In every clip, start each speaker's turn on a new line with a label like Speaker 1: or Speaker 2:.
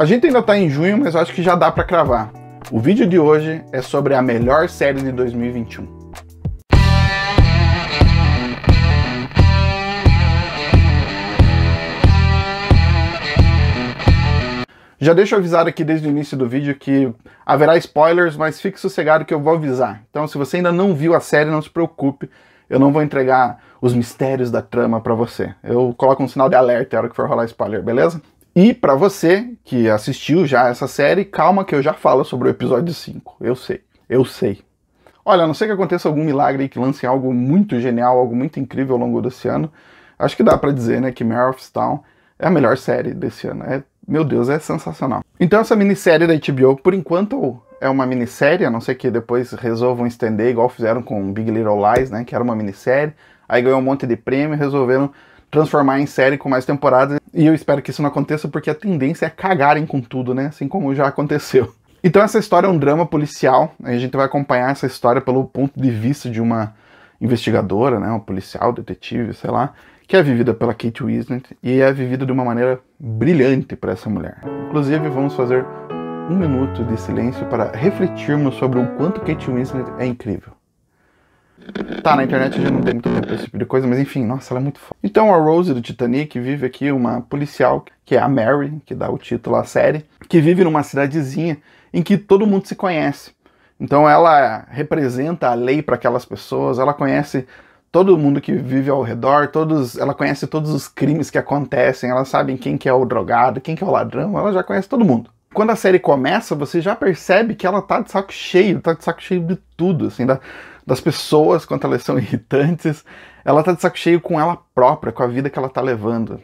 Speaker 1: A gente ainda está em junho, mas eu acho que já dá para cravar. O vídeo de hoje é sobre a melhor série de 2021. Já deixo avisado aqui desde o início do vídeo que haverá spoilers, mas fique sossegado que eu vou avisar. Então, se você ainda não viu a série, não se preocupe, eu não vou entregar os mistérios da trama para você. Eu coloco um sinal de alerta na hora que for rolar spoiler, beleza? E para você que assistiu já essa série, calma que eu já falo sobre o episódio 5. Eu sei, eu sei. Olha, a não sei que aconteça algum milagre e que lance algo muito genial, algo muito incrível ao longo desse ano, acho que dá para dizer, né, que Mare of Town é a melhor série desse ano. É, meu Deus, é sensacional. Então essa minissérie da HBO, por enquanto, é uma minissérie, a não ser que depois resolvam estender, igual fizeram com Big Little Lies, né, que era uma minissérie, aí ganhou um monte de prêmio, resolveram transformar em série com mais temporadas. E eu espero que isso não aconteça, porque a tendência é cagarem com tudo, né? Assim como já aconteceu. Então essa história é um drama policial. A gente vai acompanhar essa história pelo ponto de vista de uma investigadora, né? Uma policial, detetive, sei lá. Que é vivida pela Kate Winslet e é vivida de uma maneira brilhante para essa mulher. Inclusive, vamos fazer um minuto de silêncio para refletirmos sobre o quanto Kate Winslet é incrível. Tá, na internet já não tem muito tempo pra esse tipo de coisa, mas enfim, nossa, ela é muito foda. Então a Rose do Titanic vive aqui uma policial, que é a Mary, que dá o título à série, que vive numa cidadezinha em que todo mundo se conhece. Então ela representa a lei para aquelas pessoas, ela conhece todo mundo que vive ao redor, todos, ela conhece todos os crimes que acontecem, ela sabe quem que é o drogado, quem que é o ladrão, ela já conhece todo mundo. Quando a série começa, você já percebe que ela tá de saco cheio, tá de saco cheio de tudo, assim, da, das pessoas, quanto elas são irritantes. Ela tá de saco cheio com ela própria, com a vida que ela tá levando.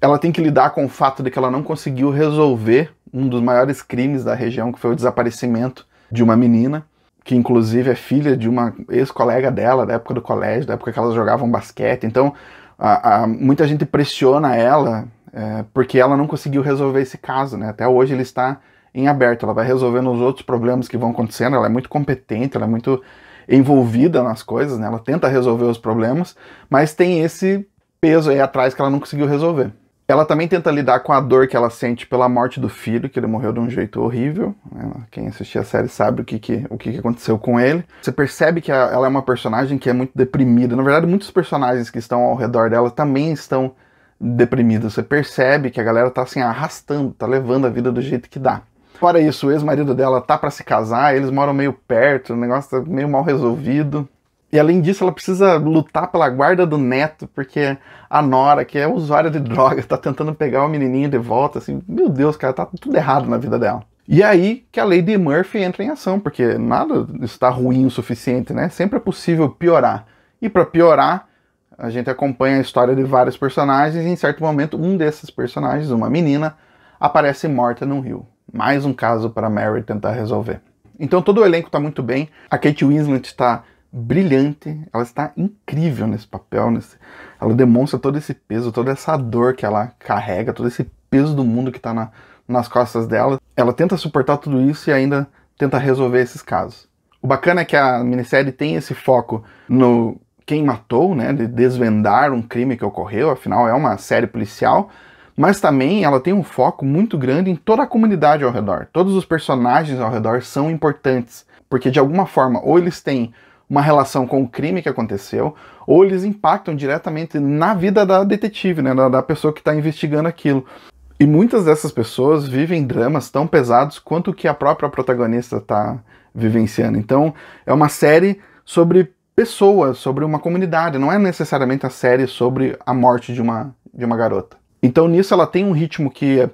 Speaker 1: Ela tem que lidar com o fato de que ela não conseguiu resolver um dos maiores crimes da região, que foi o desaparecimento de uma menina, que inclusive é filha de uma ex-colega dela, da época do colégio, da época que elas jogavam basquete. Então, a, a, muita gente pressiona ela é, porque ela não conseguiu resolver esse caso, né? Até hoje ele está em aberto. Ela vai resolvendo os outros problemas que vão acontecendo. Ela é muito competente, ela é muito envolvida nas coisas, né? Ela tenta resolver os problemas, mas tem esse peso aí atrás que ela não conseguiu resolver. Ela também tenta lidar com a dor que ela sente pela morte do filho, que ele morreu de um jeito horrível. Né? Quem assistiu a série sabe o que, que o que, que, aconteceu com ele. Você percebe que ela é uma personagem que é muito deprimida. Na verdade, muitos personagens que estão ao redor dela também estão deprimidos. Você percebe que a galera tá assim arrastando, tá levando a vida do jeito que dá. Fora isso, o ex-marido dela tá para se casar, eles moram meio perto, o negócio tá meio mal resolvido. E além disso, ela precisa lutar pela guarda do neto, porque a Nora, que é usuária de droga, tá tentando pegar o menininho de volta, assim, meu Deus, cara, tá tudo errado na vida dela. E é aí que a Lady Murphy entra em ação, porque nada está ruim o suficiente, né? Sempre é possível piorar. E para piorar, a gente acompanha a história de vários personagens e em certo momento um desses personagens, uma menina, aparece morta num rio mais um caso para Mary tentar resolver. Então todo o elenco está muito bem. A Kate Winslet está brilhante, ela está incrível nesse papel, nesse... ela demonstra todo esse peso, toda essa dor que ela carrega, todo esse peso do mundo que está na, nas costas dela. Ela tenta suportar tudo isso e ainda tenta resolver esses casos. O bacana é que a minissérie tem esse foco no quem matou, né, de desvendar um crime que ocorreu, afinal é uma série policial, mas também ela tem um foco muito grande em toda a comunidade ao redor. Todos os personagens ao redor são importantes, porque de alguma forma ou eles têm uma relação com o crime que aconteceu, ou eles impactam diretamente na vida da detetive, né, da, pessoa que está investigando aquilo. E muitas dessas pessoas vivem dramas tão pesados quanto o que a própria protagonista está vivenciando. Então, é uma série sobre pessoas, sobre uma comunidade, não é necessariamente a série sobre a morte de uma, de uma garota. Então nisso ela tem um ritmo que é,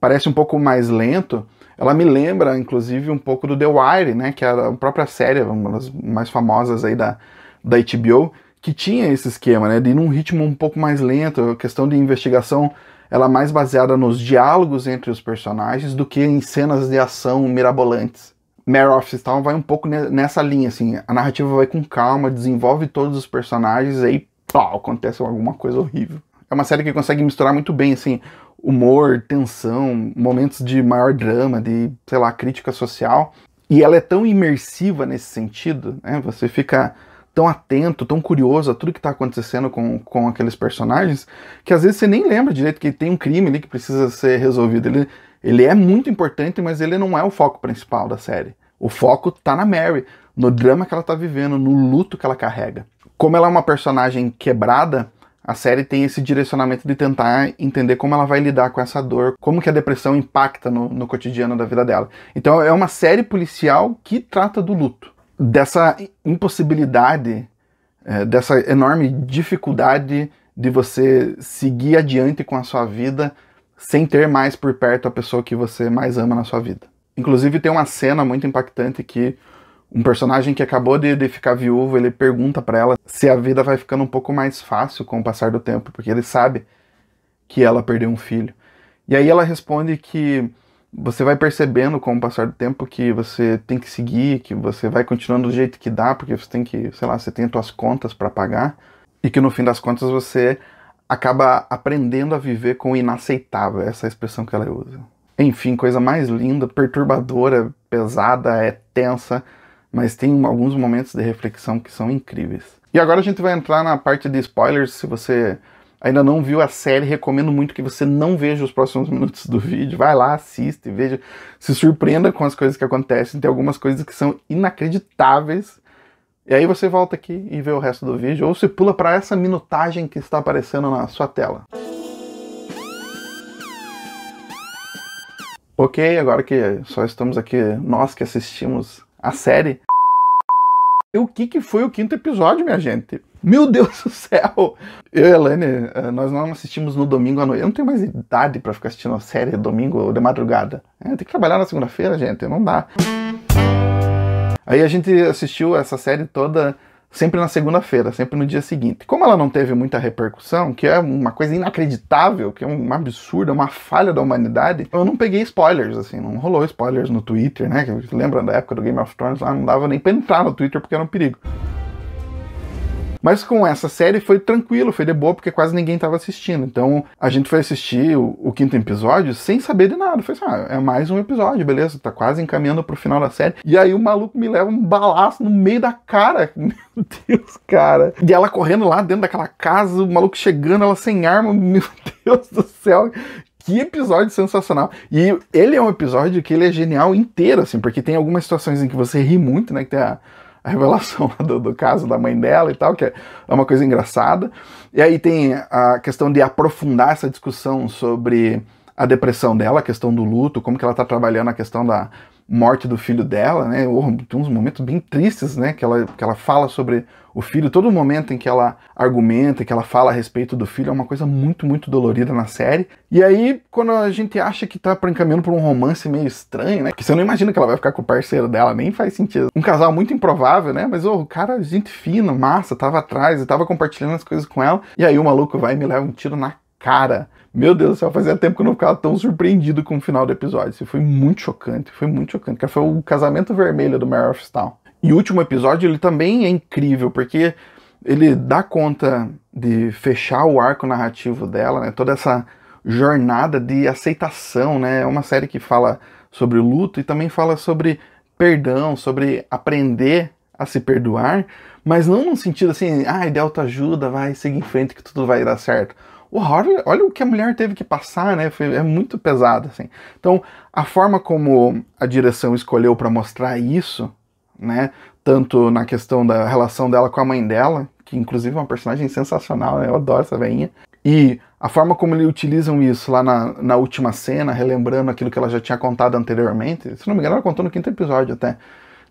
Speaker 1: parece um pouco mais lento. Ela me lembra, inclusive, um pouco do The Wire, né? Que era a própria série, uma das mais famosas aí da, da HBO, que tinha esse esquema, né? De ir num ritmo um pouco mais lento. A questão de investigação, ela é mais baseada nos diálogos entre os personagens do que em cenas de ação mirabolantes. Mare of Town vai um pouco nessa linha, assim. A narrativa vai com calma, desenvolve todos os personagens e aí, pá, acontece alguma coisa horrível é uma série que consegue misturar muito bem, assim, humor, tensão, momentos de maior drama, de, sei lá, crítica social. E ela é tão imersiva nesse sentido, né? Você fica tão atento, tão curioso a tudo que está acontecendo com, com aqueles personagens, que às vezes você nem lembra direito que tem um crime ali que precisa ser resolvido. Ele, ele é muito importante, mas ele não é o foco principal da série. O foco tá na Mary, no drama que ela tá vivendo, no luto que ela carrega. Como ela é uma personagem quebrada, a série tem esse direcionamento de tentar entender como ela vai lidar com essa dor, como que a depressão impacta no, no cotidiano da vida dela. Então é uma série policial que trata do luto, dessa impossibilidade, é, dessa enorme dificuldade de você seguir adiante com a sua vida sem ter mais por perto a pessoa que você mais ama na sua vida. Inclusive tem uma cena muito impactante que um personagem que acabou de, de ficar viúvo, ele pergunta para ela se a vida vai ficando um pouco mais fácil com o passar do tempo, porque ele sabe que ela perdeu um filho. E aí ela responde que você vai percebendo com o passar do tempo que você tem que seguir, que você vai continuando do jeito que dá, porque você tem que, sei lá, você tem as suas contas para pagar, e que no fim das contas você acaba aprendendo a viver com o inaceitável, essa é expressão que ela usa. Enfim, coisa mais linda, perturbadora, pesada, é tensa, mas tem alguns momentos de reflexão que são incríveis. E agora a gente vai entrar na parte de spoilers. Se você ainda não viu a série, recomendo muito que você não veja os próximos minutos do vídeo. Vai lá, assista e veja. Se surpreenda com as coisas que acontecem. Tem algumas coisas que são inacreditáveis. E aí você volta aqui e vê o resto do vídeo, ou se pula para essa minutagem que está aparecendo na sua tela. Ok, agora que só estamos aqui, nós que assistimos a série. E o que, que foi o quinto episódio, minha gente? Meu Deus do céu! Eu e a Elane, eh, nós não assistimos no domingo à noite. Eu não tenho mais idade para ficar assistindo a série domingo ou de madrugada. É, tem que trabalhar na segunda-feira, gente, não dá. Aí a gente assistiu essa série toda sempre na segunda-feira, sempre no dia seguinte. Como ela não teve muita repercussão, que é uma coisa inacreditável, que é um absurdo, é uma falha da humanidade, eu não peguei spoilers, assim, não rolou spoilers no Twitter, né? Lembra da época do Game of Thrones lá, não dava nem pra entrar no Twitter porque era um perigo. Mas com essa série foi tranquilo, foi de boa, porque quase ninguém estava assistindo. Então a gente foi assistir o, o, quinto episódio sem saber de nada. Foi assim, ah, é mais um episódio, beleza, tá quase encaminhando pro final da série. E aí o maluco me leva um balaço no meio da cara. Meu Deus, cara. E ela correndo lá dentro daquela casa, o maluco chegando, ela sem arma, meu Deus do céu. Que episódio sensacional. E ele é um episódio que ele é genial inteiro, assim, porque tem algumas situações em que você ri muito, né? Que tem a, a revelação do, do, caso da mãe dela e tal, que é, é uma coisa engraçada. E aí tem a questão de aprofundar essa discussão sobre a depressão dela, a questão do luto, como que ela está trabalhando a questão da, morte do filho dela, né? Tem uns momentos bem tristes, né? Que ela, que ela fala sobre o filho, todo momento em que ela argumenta, que ela fala a respeito do filho, é uma coisa muito, muito dolorida na série. E aí, quando a gente acha que tá encaminhando para um romance meio estranho, né? Porque você não imagina que ela vai ficar com o parceiro dela, nem faz sentido. Um casal muito improvável, né? Mas, oh, o cara, gente fina, massa, tava atrás e tava compartilhando as coisas com ela. E aí o maluco vai e me leva um tiro na cara. Meu Deus do céu, fazia tempo que eu não ficava tão surpreendido com o final do episódio. Isso foi muito chocante, foi muito chocante. que foi o casamento vermelho do Mare of Town. E o último episódio, ele também é incrível, porque ele dá conta de fechar o arco narrativo dela, né? Toda essa jornada de aceitação, né? É uma série que fala sobre o luto e também fala sobre perdão, sobre aprender a se perdoar, mas não num sentido assim, ai, ah, Delta ajuda, vai, seguir em frente que tudo vai dar certo o Harvey, olha o que a mulher teve que passar, né? Foi, é muito pesado, assim. Então, a forma como a direção escolheu para mostrar isso, né? Tanto na questão da relação dela com a mãe dela, que inclusive é uma personagem sensacional, né? Eu adoro essa veinha. E a forma como eles utilizam isso lá na, na última cena, relembrando aquilo que ela já tinha contado anteriormente. Se não me engano, ela contou no quinto episódio até.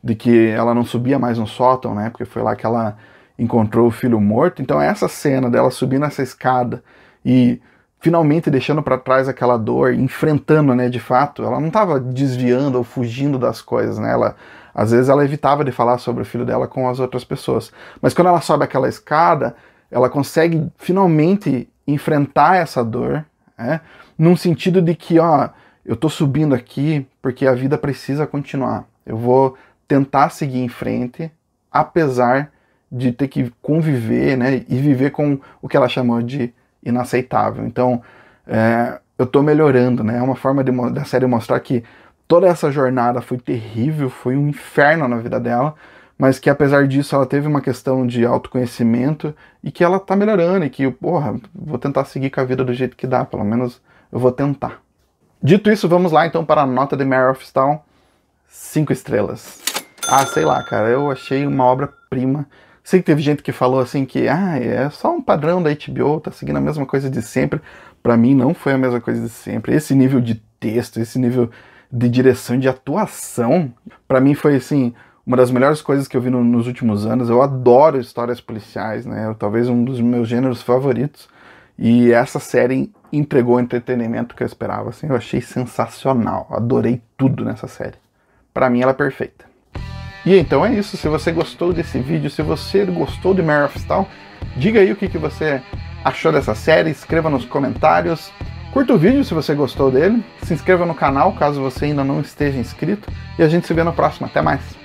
Speaker 1: De que ela não subia mais no sótão, né? Porque foi lá que ela encontrou o filho morto. Então, é essa cena dela subindo essa escada e finalmente deixando para trás aquela dor, enfrentando, né, de fato. Ela não estava desviando ou fugindo das coisas, né? Ela às vezes ela evitava de falar sobre o filho dela com as outras pessoas. Mas quando ela sobe aquela escada, ela consegue finalmente enfrentar essa dor, né? Num sentido de que, ó, eu tô subindo aqui porque a vida precisa continuar. Eu vou tentar seguir em frente, apesar de ter que conviver, né, e viver com o que ela chamou de inaceitável. Então, é, eu estou melhorando, né? É uma forma de, da série mostrar que toda essa jornada foi terrível, foi um inferno na vida dela, mas que apesar disso ela teve uma questão de autoconhecimento e que ela está melhorando e que, porra, vou tentar seguir com a vida do jeito que dá, pelo menos eu vou tentar. Dito isso, vamos lá então para a nota de Mare of Stone. 5 estrelas. Ah, sei lá, cara, eu achei uma obra-prima. Sei que teve gente que falou assim que ah, é só um padrão da HBO, tá seguindo a mesma coisa de sempre. Para mim não foi a mesma coisa de sempre. Esse nível de texto, esse nível de direção, de atuação, para mim foi assim uma das melhores coisas que eu vi no, nos últimos anos. Eu adoro histórias policiais, né? talvez um dos meus gêneros favoritos. E essa série entregou o entretenimento que eu esperava. Assim, eu achei sensacional. Adorei tudo nessa série. Para mim ela é perfeita. E então é isso. Se você gostou desse vídeo, se você gostou de Mare of Style, diga aí o que, que você achou dessa série, escreva nos comentários. Curta o vídeo se você gostou dele, se inscreva no canal caso você ainda não esteja inscrito e a gente se vê no próximo Até mais!